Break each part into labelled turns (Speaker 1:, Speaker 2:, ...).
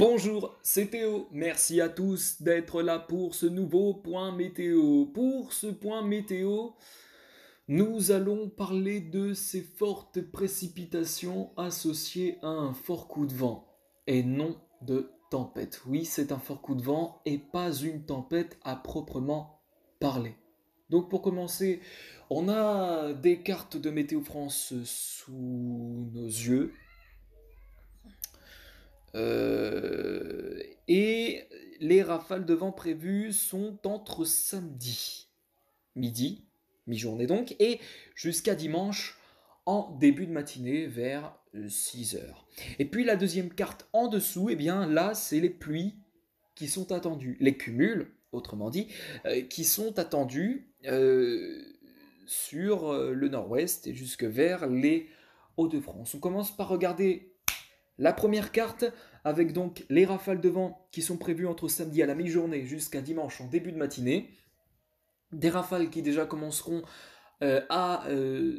Speaker 1: Bonjour, c'est Théo. Merci à tous d'être là pour ce nouveau point météo. Pour ce point météo, nous allons parler de ces fortes précipitations associées à un fort coup de vent et non de tempête. Oui, c'est un fort coup de vent et pas une tempête à proprement parler. Donc pour commencer, on a des cartes de Météo France sous nos yeux euh, et les rafales de vent prévues sont entre samedi midi, mi-journée donc, et jusqu'à dimanche en début de matinée vers 6 euh, heures. Et puis la deuxième carte en dessous, et eh bien là, c'est les pluies qui sont attendues, les cumuls, autrement dit, euh, qui sont attendues sur le nord-ouest et jusque vers les Hauts-de-France. On commence par regarder la première carte avec donc les rafales de vent qui sont prévues entre samedi à la mi-journée jusqu'à dimanche en début de matinée. Des rafales qui déjà commenceront euh, à euh,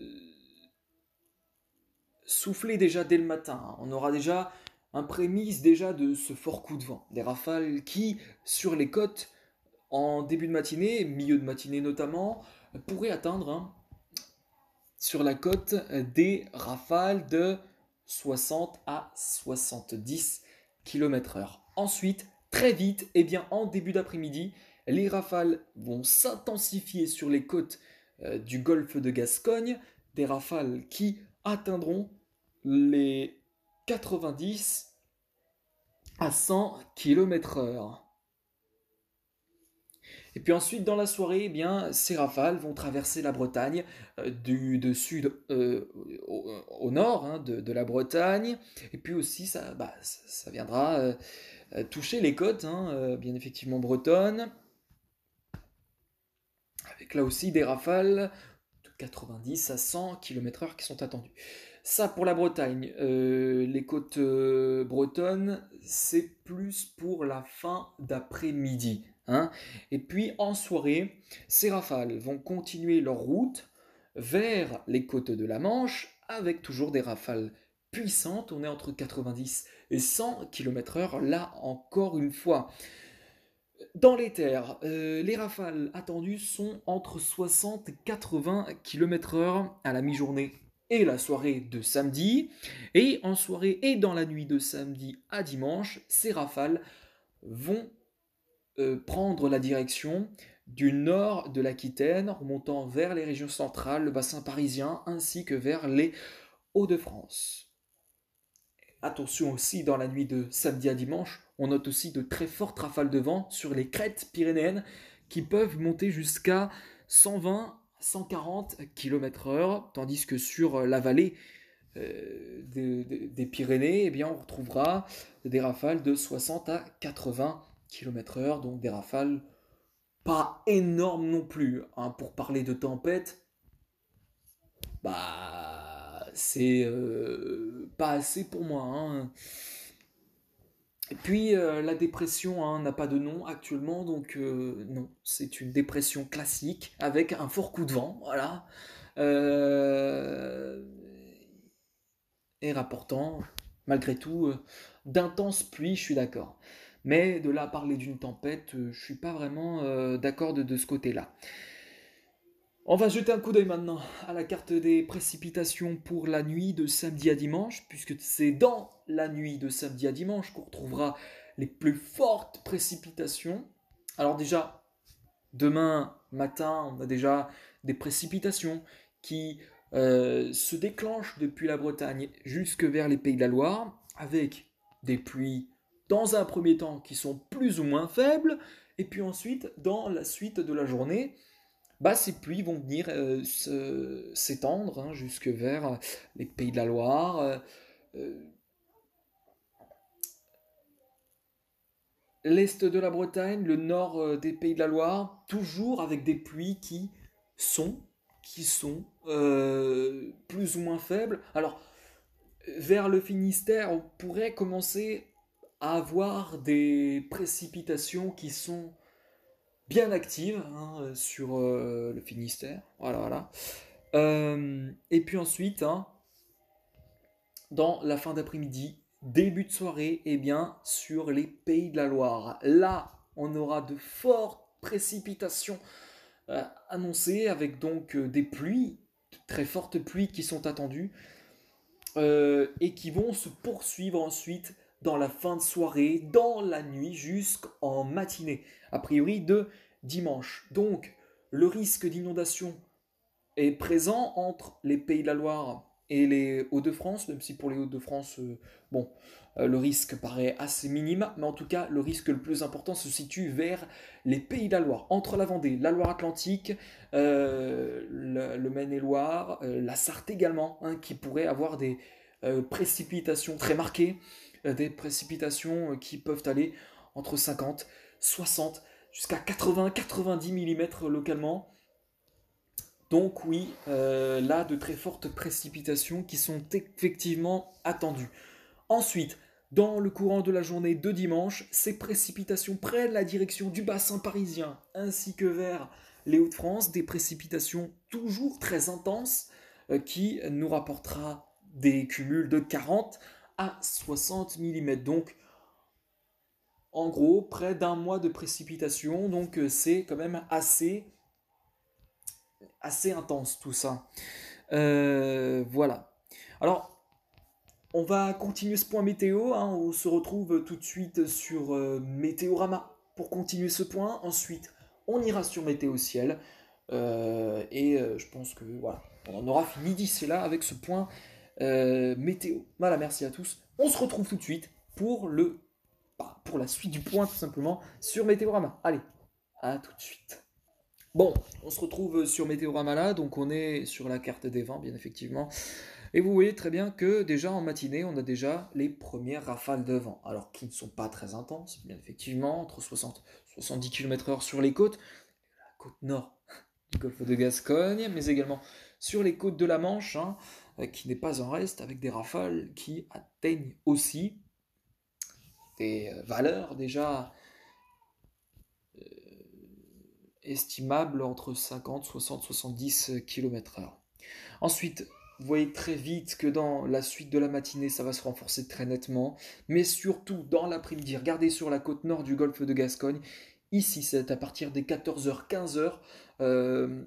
Speaker 1: souffler déjà dès le matin. On aura déjà un prémisse déjà de ce fort coup de vent. Des rafales qui, sur les côtes, en début de matinée, milieu de matinée notamment, pourraient atteindre hein, sur la côte euh, des rafales de 60 à 70 km/h. Ensuite, très vite, et eh bien en début d'après-midi, les rafales vont s'intensifier sur les côtes euh, du golfe de Gascogne, des rafales qui atteindront les 90 à 100 km/h. Et puis ensuite, dans la soirée, eh bien, ces rafales vont traverser la Bretagne euh, du sud euh, au, nord hein, de, la Bretagne. Et puis aussi, ça, bah, ça, viendra euh, toucher les côtes, hein, bien effectivement bretonnes. Avec là aussi des rafales de 90 à 100 km/h qui sont attendues. Ça pour la Bretagne. les côtes bretonnes, c'est plus pour la fin d'après-midi. Hein. et puis en soirée, ces rafales vont continuer leur route vers les côtes de la Manche avec toujours des rafales puissantes. On est entre 90 et 100 km/h là encore une fois. Dans les terres, euh, les rafales attendues sont entre 60 et 80 km/h à la mi-journée et la soirée de samedi. Et en soirée et dans la nuit de samedi à dimanche, ces rafales vont euh, prendre la direction du nord de l'Aquitaine, remontant vers les régions centrales, le bassin parisien, ainsi que vers les Hauts-de-France. Attention aussi, dans la nuit de samedi à dimanche, on note aussi de très fortes rafales de vent sur les crêtes pyrénéennes qui peuvent monter jusqu'à 120 140 km/h, tandis que sur la vallée euh, des Pyrénées, eh bien, on retrouvera des rafales de 60 à 80 km heure, donc des rafales pas énormes non plus. Hein. Pour parler de tempête, bah c'est euh, pas assez pour moi. Hein. Et puis euh, la dépression hein, n'a pas de nom actuellement, donc euh, non, c'est une dépression classique avec un fort coup de vent, voilà. et rapportant malgré tout d'intenses pluies, je suis d'accord. Mais de là à parler d'une tempête, euh, je suis pas vraiment euh, d'accord de, ce côté-là. On va jeter un coup d'œil maintenant à la carte des précipitations pour la nuit de samedi à dimanche, puisque c'est dans la nuit de samedi à dimanche qu'on retrouvera les plus fortes précipitations. Alors déjà, demain matin, on a déjà des précipitations qui euh, se déclenchent depuis la Bretagne jusque vers les Pays de la Loire, avec des pluies dans un premier temps qui sont plus ou moins faibles, et puis ensuite, dans la suite de la journée, bah, ces pluies vont venir euh, s'étendre hein, jusque vers euh, les pays de la Loire. Euh, l'est de la Bretagne, le nord des pays de la Loire, toujours avec des pluies qui sont, qui sont plus ou moins faibles. Alors, vers le Finistère, on pourrait commencer avoir des précipitations qui sont bien actives hein, euh, sur euh, le Finistère. Voilà, voilà. Euh, et puis ensuite, hein, dans la fin d'après-midi, début de soirée, eh bien, sur les pays de la Loire. Là, on aura de fortes précipitations annoncées avec donc des pluies, très fortes pluies qui sont attendues. et qui vont se poursuivre ensuite dans la fin de soirée, dans la nuit, jusqu'en matinée, a priori de dimanche. Donc, le risque d'inondation est présent entre les Pays de la Loire et les Hauts-de-France, même si pour les Hauts-de-France, euh, bon, euh, le risque paraît assez minime, mais en tout cas, le risque le plus important se situe vers les Pays de la Loire, entre la Vendée, la Loire-Atlantique, euh, le, Maine-et-Loire, la Sarthe également, hein, qui pourrait avoir des précipitations très marquées. Euh, des précipitations euh, qui peuvent aller entre 50, 60, jusqu'à 80, 90 mm localement. Donc oui, euh, là, de très fortes précipitations qui sont effectivement attendues. Ensuite, dans le courant de la journée de dimanche, ces précipitations prennent la direction du bassin parisien ainsi que vers les Hauts-de-France, des précipitations toujours très intenses qui nous rapportera des cumuls de 40 60 mm. Donc, en gros, près d'un mois de précipitation. Donc, euh, c'est quand même assez, assez intense tout ça. Euh, voilà. Alors, on va continuer ce point météo. Hein. On se retrouve tout de suite sur euh, Météorama pour continuer ce point. Ensuite, on ira sur Météo Ciel. et je pense que voilà, on en aura fini d'ici là avec ce point euh, météo. Voilà, merci à tous. On se retrouve tout de suite pour le bah, pour la suite du point tout simplement sur Météorama. Allez, à tout de suite. Bon, on se retrouve sur Météorama là, donc on est sur la carte des vents, bien effectivement. Et vous voyez très bien que déjà en matinée, on a déjà les premières rafales de vent, alors qui ne sont pas très intenses, bien effectivement, entre 60 70 km/h sur les côtes, la côte nord du golfe de Gascogne, mais également sur les côtes de la Manche. Hein. Euh, qui n'est pas en reste, avec des rafales qui atteignent aussi des euh, valeurs déjà euh, estimables entre 50, 60, 70 km/h. Ensuite, vous voyez très vite que dans la suite de la matinée, ça va se renforcer très nettement, mais surtout dans l'après-midi, regardez sur la côte nord du golfe de Gascogne, ici c'est à partir des 14h, 15h,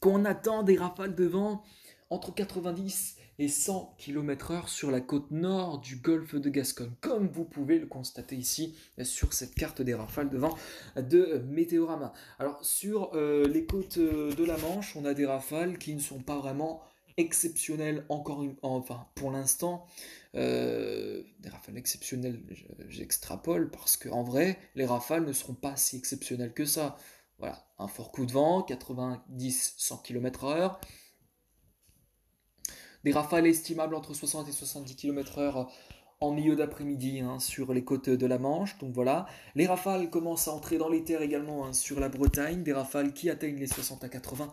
Speaker 1: qu'on attend des rafales de vent entre 90 et 100 km/h sur la côte nord du golfe de Gascogne, comme vous pouvez le constater ici sur cette carte des rafales de vent de Météorama. Alors sur euh, les côtes euh, de la Manche, on a des rafales qui ne sont pas vraiment exceptionnelles encore une, enfin pour l'instant euh, des rafales exceptionnelles j'extrapole parce que vrai les rafales ne seront pas si exceptionnelles que ça voilà un fort coup de vent 90 100 km/h des rafales estimables entre 60 et 70 km/h en milieu d'après-midi hein, sur les côtes de la Manche. Donc voilà, les rafales commencent à entrer dans les terres également hein, sur la Bretagne, des rafales qui atteignent les 60 à 80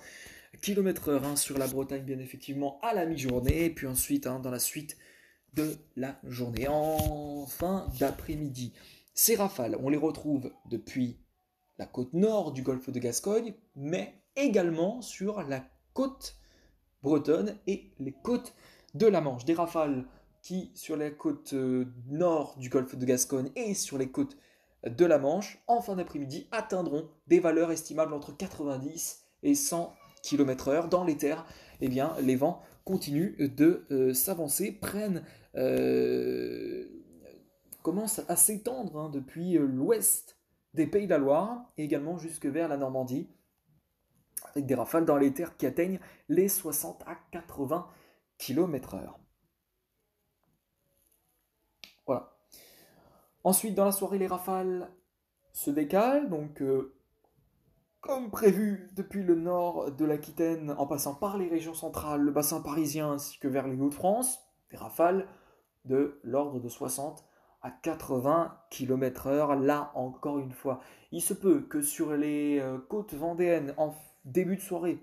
Speaker 1: km/h hein, sur la Bretagne bien effectivement à la mi-journée, et puis ensuite dans la suite de la journée, en fin d'après-midi. Ces rafales, on les retrouve depuis la côte nord du golfe de Gascogne, mais également sur la côte bretonne et les côtes de la Manche. Des rafales qui, sur les côtes euh, nord du golfe de Gascogne et sur les côtes de la Manche, en fin d'après-midi, atteindront des valeurs estimables entre 90 et 100 km/h dans les terres. Eh bien, les vents continuent de euh, s'avancer, prennent, euh, commencent à s'étendre hein, depuis l'ouest des Pays de la Loire et également jusque vers la Normandie des rafales dans les terres qui atteignent les 60 à 80 km heure. Voilà. Ensuite, dans la soirée, les rafales se décalent, donc euh, comme prévu depuis le nord de l'Aquitaine, en passant par les régions centrales, le bassin parisien ainsi que vers les Hauts-de-France, des rafales de l'ordre de 60 à 80 km heure, Là encore une fois, il se peut que sur les euh, côtes vendéennes en début de soirée.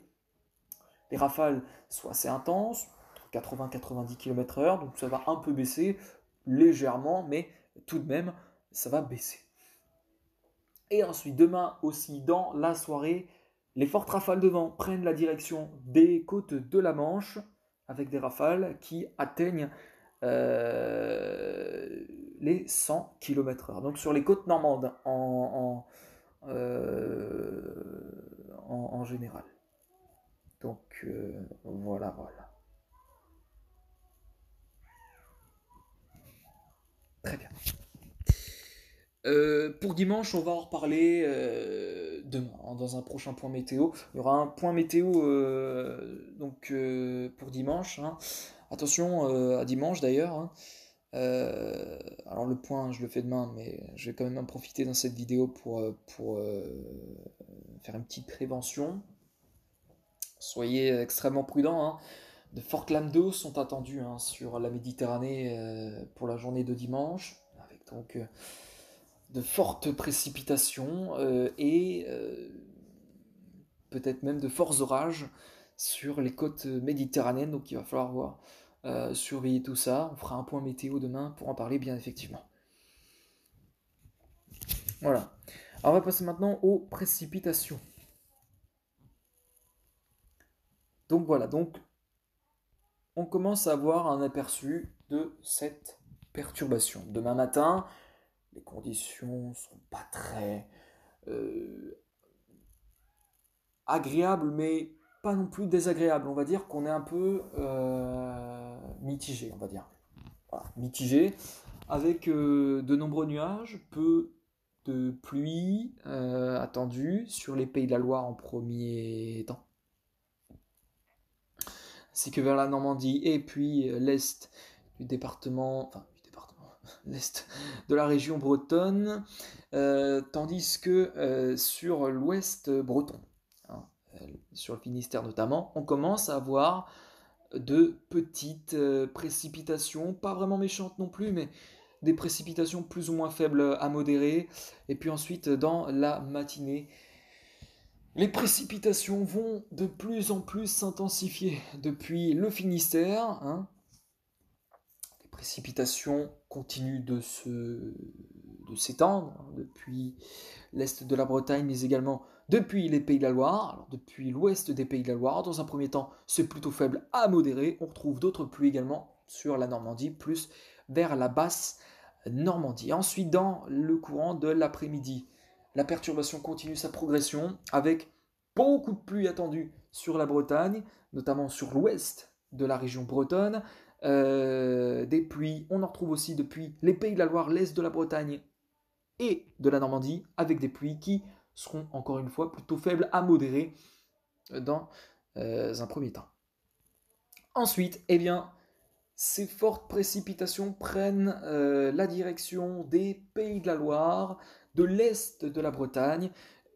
Speaker 1: Les rafales sont assez intenses, 80-90 km/h, donc ça va un peu baisser, légèrement, mais tout de même, ça va baisser. Et ensuite, demain aussi, dans la soirée, les fortes rafales de vent prennent la direction des côtes de la Manche, avec des rafales qui atteignent euh, les 100 km/h. Donc sur les côtes normandes, en, euh, général. Donc euh, voilà, voilà. Très bien. Euh, pour dimanche, on va en reparler euh, demain, hein, dans un prochain point météo. Il y aura un point météo donc, pour dimanche. Hein. Attention à dimanche d'ailleurs. Hein. Euh, alors le point, je le fais demain, mais je vais quand même en profiter dans cette vidéo pour, euh, euh, faire une petite prévention. Soyez extrêmement prudents. Hein. De fortes lames d'eau sont attendues hein, sur la Méditerranée pour la journée de dimanche, avec donc de fortes précipitations et peut-être même de forts orages sur les côtes méditerranéennes. Donc il va falloir voir euh, surveiller tout ça. On fera un point météo demain pour en parler bien effectivement. Voilà. on va passer maintenant aux précipitations. Donc voilà, donc on commence à avoir un aperçu de cette perturbation. Demain matin, les conditions sont pas très euh, agréables, mais pas non plus désagréable. On va dire qu'on est un peu euh, mitigé, on va dire. mitigé, avec euh, de nombreux nuages, peu de pluie euh, attendue sur les pays de la Loire en premier temps. C'est que vers la Normandie et puis l'est du département, enfin du département, l'est de la région bretonne, tandis que sur l'ouest breton, euh, sur le Finistère notamment, on commence à avoir de petites euh, précipitations, pas vraiment méchantes non plus, mais des précipitations plus ou moins faibles à modérer. Et puis ensuite, dans la matinée, les précipitations vont de plus en plus s'intensifier depuis le Finistère. Hein. Les précipitations continuent de s'étendre hein, depuis l'est de la Bretagne, mais également depuis les Pays de la Loire, depuis l'ouest des Pays de la Loire. Dans un premier temps, c'est plutôt faible à modéré. On retrouve d'autres pluies également sur la Normandie, plus vers la basse Normandie. Ensuite, dans le courant de l'après-midi, la perturbation continue sa progression avec beaucoup de pluies attendues sur la Bretagne, notamment sur l'ouest de la région bretonne. Euh, des pluies, on en retrouve aussi depuis les Pays de la Loire, l'est de la Bretagne et de la Normandie, avec des pluies qui seront encore une fois plutôt faibles à modérer dans euh, un premier temps. Ensuite, eh bien, ces fortes précipitations prennent euh, la direction des pays de la Loire, de l'est de la Bretagne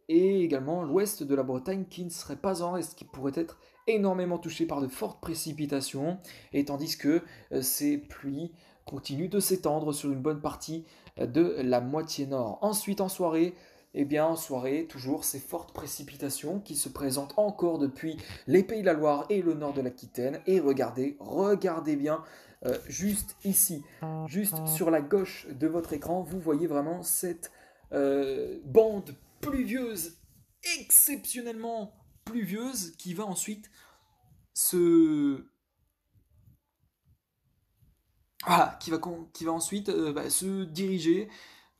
Speaker 1: et également l'ouest de la Bretagne qui ne serait pas en reste, qui pourrait être énormément touché par de fortes précipitations, et tandis que euh, ces pluies continuent de s'étendre sur une bonne partie de la moitié nord. Ensuite, en soirée, eh bien, en soirée, toujours ces fortes précipitations qui se présentent encore depuis les Pays de la Loire et le nord de l'Aquitaine. Et regardez, regardez bien, euh, juste ici, juste sur la gauche de votre écran, vous voyez vraiment cette euh, bande pluvieuse, exceptionnellement pluvieuse, qui va ensuite se voilà, ah, qui va, qui va ensuite euh, bah, se diriger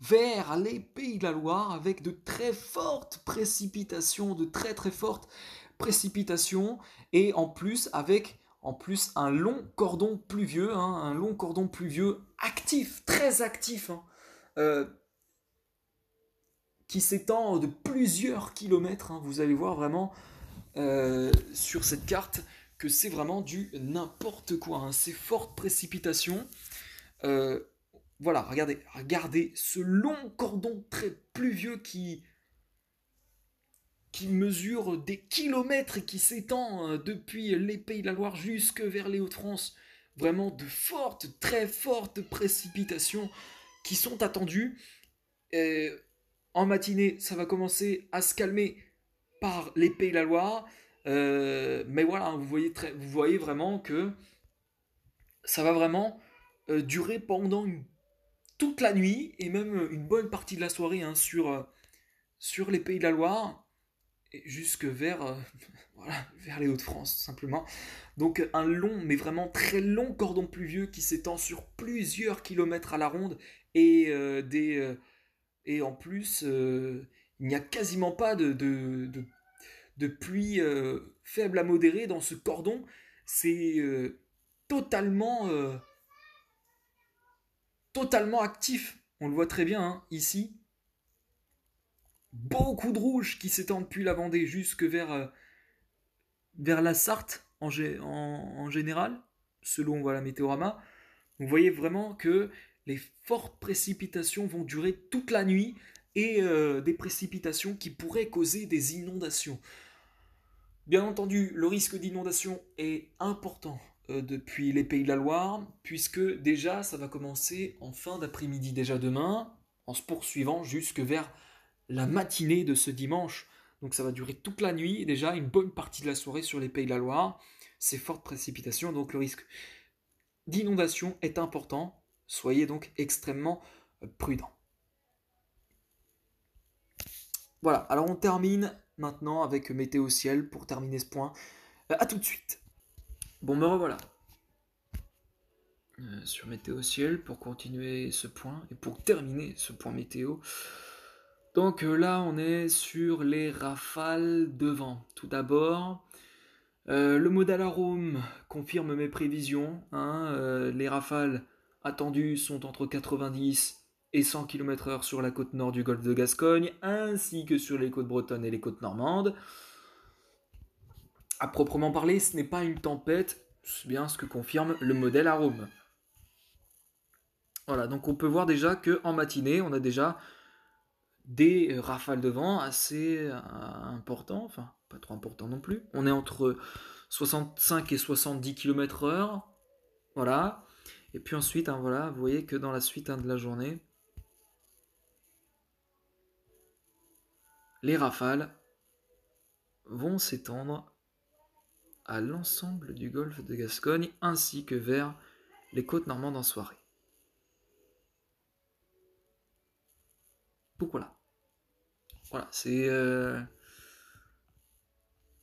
Speaker 1: vers les pays de la Loire avec de très fortes précipitations, de très très fortes précipitations et en plus avec en plus un long cordon pluvieux, hein, un long cordon pluvieux actif, très actif, hein, euh, qui s'étend de plusieurs kilomètres. Hein. vous allez voir vraiment euh, sur cette carte que c'est vraiment du n'importe quoi. ces fortes précipitations. Euh, voilà, regardez, regardez ce long cordon très pluvieux qui qui mesure des kilomètres et qui s'étend euh, depuis les Pays de la Loire jusque vers les Hauts-de-France. Vraiment de fortes, très fortes précipitations qui sont attendues. Euh, en matinée, ça va commencer à se calmer par les Pays de la Loire. Euh, mais voilà, hein, vous voyez, très, vous voyez vraiment que ça va vraiment durer pendant une toute la nuit et même euh, une bonne partie de la soirée hein, sur, euh, sur les Pays de la Loire jusque vers, euh, vers les Hauts-de-France, simplement. Donc un long, mais vraiment très long cordon pluvieux qui s'étend sur plusieurs kilomètres à la ronde, et, des, et en plus, il n'y a quasiment pas de, de, de, de pluie faible à modérée dans ce cordon. C'est totalement totalement actif. On le voit très bien hein, ici. Beaucoup de rouge qui s'étend depuis la Vendée jusque vers, euh, vers la Sarthe en, général, selon la Météorama. Vous voyez vraiment que les fortes précipitations vont durer toute la nuit et euh, des précipitations qui pourraient causer des inondations. Bien entendu, le risque d'inondation est important euh, depuis les Pays de la Loire, puisque déjà ça va commencer en fin d'après-midi, déjà demain, en se poursuivant jusque vers la matinée de ce dimanche. Donc ça va durer toute la nuit, déjà une bonne partie de la soirée sur les Pays de la Loire. Ces fortes précipitations, donc le risque d'inondation est important. Soyez donc extrêmement prudents. Voilà, alors on termine maintenant avec Météo Ciel pour terminer ce point. Euh, à tout de suite Bon, me ben revoilà. Euh, sur Météo Ciel pour continuer ce point et pour terminer ce point météo. Donc euh, là, on est sur les rafales de vent. Tout d'abord, euh, le modèle Arôme confirme mes prévisions. Hein, les rafales attendues sont entre 90 et 100 km/h sur la côte nord du golfe de Gascogne, ainsi que sur les côtes bretonnes et les côtes normandes. À proprement parler, ce n'est pas une tempête, c'est bien ce que confirme le modèle à Rome. Voilà, donc on peut voir déjà que en matinée, on a déjà des rafales de vent assez euh, importants, enfin pas trop importants non plus. On est entre 65 et 70 km/h, voilà. Et puis ensuite, hein, voilà, vous voyez que dans la suite hein, de la journée, les rafales vont s'étendre à l'ensemble du golfe de Gascogne ainsi que vers les côtes normandes en soirée. Donc voilà. Voilà, c'est, euh,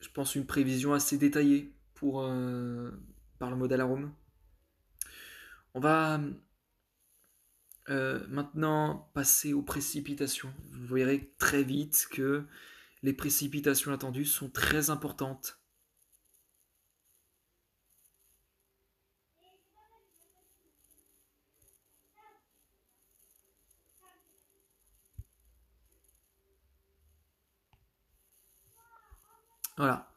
Speaker 1: je pense, une prévision assez détaillée pour, euh, par le modèle à On va euh, maintenant passer aux précipitations. Vous verrez très vite que les précipitations attendues sont très importantes Voilà.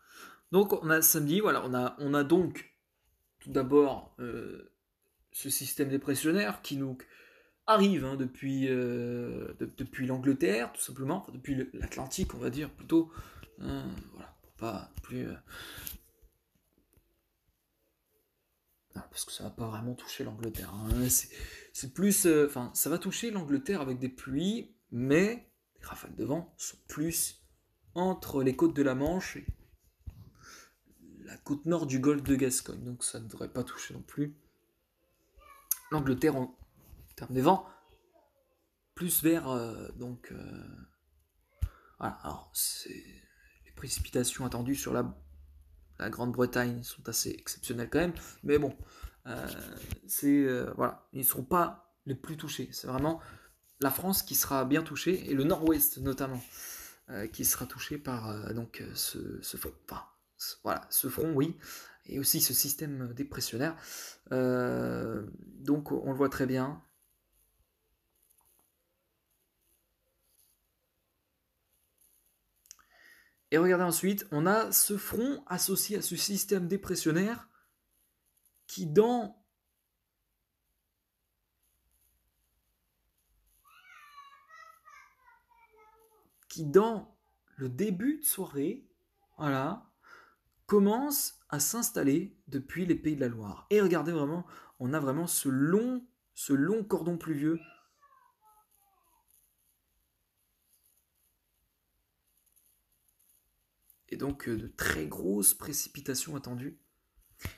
Speaker 1: Donc on a samedi, voilà, on a, on a donc tout d'abord euh, ce système dépressionnaire qui nous arrive hein, depuis, euh, depuis l'Angleterre, tout simplement, depuis l'Atlantique, on va dire plutôt. Hein, voilà, pas plus. Euh, parce que ça va pas vraiment toucher l'Angleterre. Hein. C'est plus. Enfin, ça va toucher l'Angleterre avec des pluies, mais les rafales de vent sont plus entre les côtes de la Manche et la côte nord du golfe de Gascogne. Donc ça ne devrait pas toucher non plus. L'Angleterre en termes de vents, plus vers euh, donc euh, voilà. Alors les précipitations attendues sur la, Grande-Bretagne sont assez exceptionnelles quand même, mais bon, euh, c'est voilà, ils ne seront pas les plus touchés. C'est vraiment la France qui sera bien touchée et le Nord-Ouest notamment. Euh, qui sera touché par euh, donc euh, ce, front, voilà, ce front, oui, et aussi ce système dépressionnaire. donc on le voit très bien. Et regardez ensuite, on a ce front associé à ce système dépressionnaire qui dans qui, dans le début de soirée, voilà, commence à s'installer depuis les Pays de la Loire. Et regardez vraiment, on a vraiment ce long, ce long cordon pluvieux et donc euh, de très grosses précipitations attendues.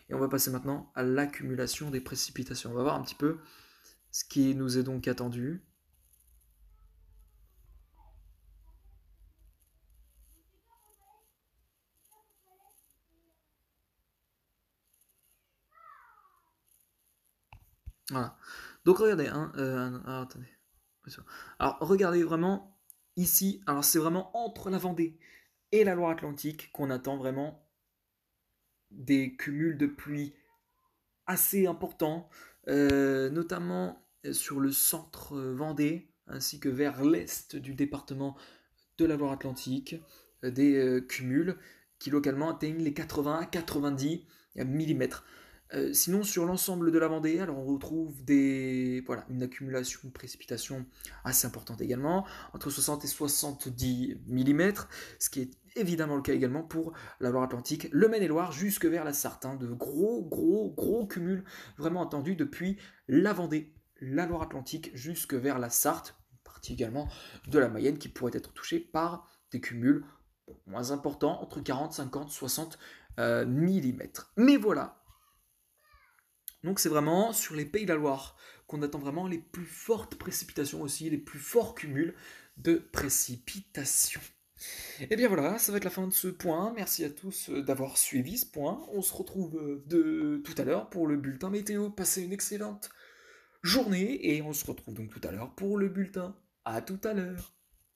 Speaker 1: Et on va passer maintenant à l'accumulation des précipitations. On va voir un petit peu ce qui nous est donc attendu. Voilà. Donc regardez, hein, euh, ah, Alors regardez vraiment ici, alors c'est vraiment entre la Vendée et la Loire-Atlantique qu'on attend vraiment des cumuls de pluie assez importants, euh, notamment euh, sur le centre Vendée, ainsi que vers l'est du département de la Loire-Atlantique, des cumuls qui localement atteignent les 80 à 90 mm. Euh, sinon, sur l'ensemble de la Vendée, alors on retrouve des, voilà, une accumulation de précipitations assez importante également, entre 60 et 70 mm, ce qui est évidemment le cas également pour la Loire-Atlantique, le Maine-et-Loire, jusque vers la Sarthe. Hein. de gros, gros, gros cumuls vraiment attendus depuis la Vendée, la Loire-Atlantique, jusque vers la Sarthe, une partie également de la Mayenne qui pourrait être touchée par des cumuls moins importants, entre 40, 50, 60 mm. Mais voilà, donc c'est vraiment sur les Pays de la Loire qu'on attend vraiment les plus fortes précipitations aussi, les plus forts cumuls de précipitations. Et eh bien voilà, ça va être la fin de ce point. Merci à tous euh, d'avoir suivi ce point. On se retrouve euh, de tout à l'heure pour le bulletin météo. Passez une excellente journée et on se retrouve donc tout à l'heure pour le bulletin. À tout à l'heure.